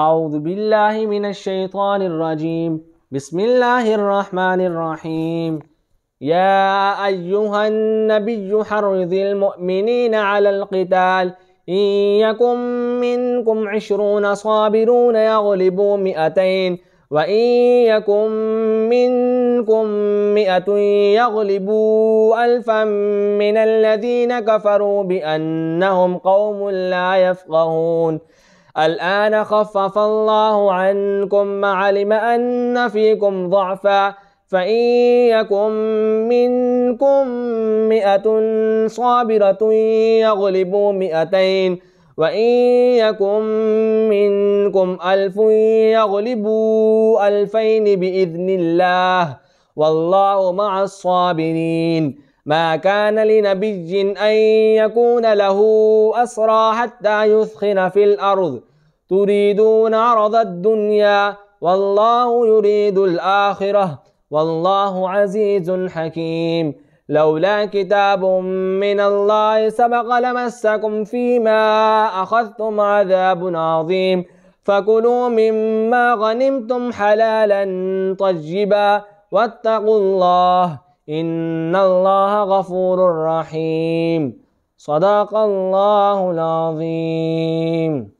أعوذ بالله من الشيطان الرجيم بسم الله الرحمن الرحيم يا أيها النبي حرض المؤمنين على القتال إن يكن منكم عشرون صابرون يغلبوا مئتين وإن يكن منكم مئة يغلبوا ألفا من الذين كفروا بأنهم قوم لا يفقهون الآن خفف الله عنكم وعلم أن فيكم ضعفا فإن يكن منكم مئة صابرة يغلبوا مئتين وإن يكن منكم ألف يغلبوا ألفين بإذن الله والله مع الصابرين ما كان لنبي أن يكون له أسرى حتى يثخن في الأرض تريدون عرض الدنيا والله يريد الآخرة والله عزيز حكيم لولا كتاب من الله سبق لمسكم فيما أخذتم عذاب عظيم فكلوا مما غنمتم حلالا طيبا واتقوا الله إن الله غفور رحيم صدق الله العظيم